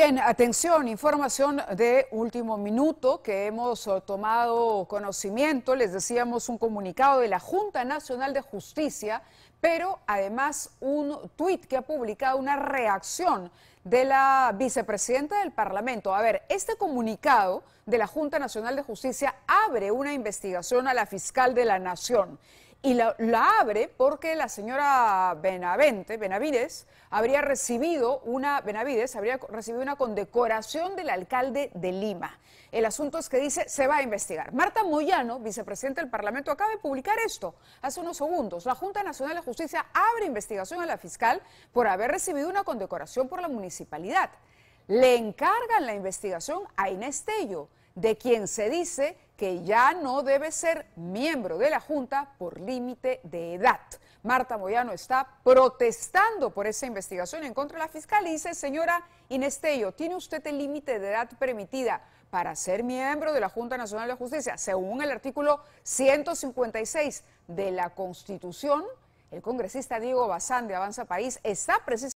Bien, atención, información de último minuto que hemos eh, tomado conocimiento, les decíamos un comunicado de la Junta Nacional de Justicia, pero además un tuit que ha publicado una reacción de la vicepresidenta del Parlamento. A ver, este comunicado de la Junta Nacional de Justicia abre una investigación a la fiscal de la Nación y la, abre porque la señora Benavente, Benavides, habría recibido una, Benavides habría recibido una condecoración del alcalde de Lima. El asunto es que dice, se va a investigar. Marta Moyano, vicepresidenta del Parlamento, acaba de publicar esto hace unos segundos. La Junta Nacional de Justicia abre investigación a la fiscal por haber recibido una condecoración por la municipalidad. Le encargan la investigación a Inés Tello, de quien se dice que ya no debe ser miembro de la Junta por límite de edad. Marta Moyano está protestando por esa investigación en contra de la fiscal y dice, señora Inestello, ¿tiene usted el límite de edad permitida para ser miembro de la Junta Nacional de Justicia? Según el artículo 156 de la Constitución, el congresista Diego Bazán de Avanza País está precisamente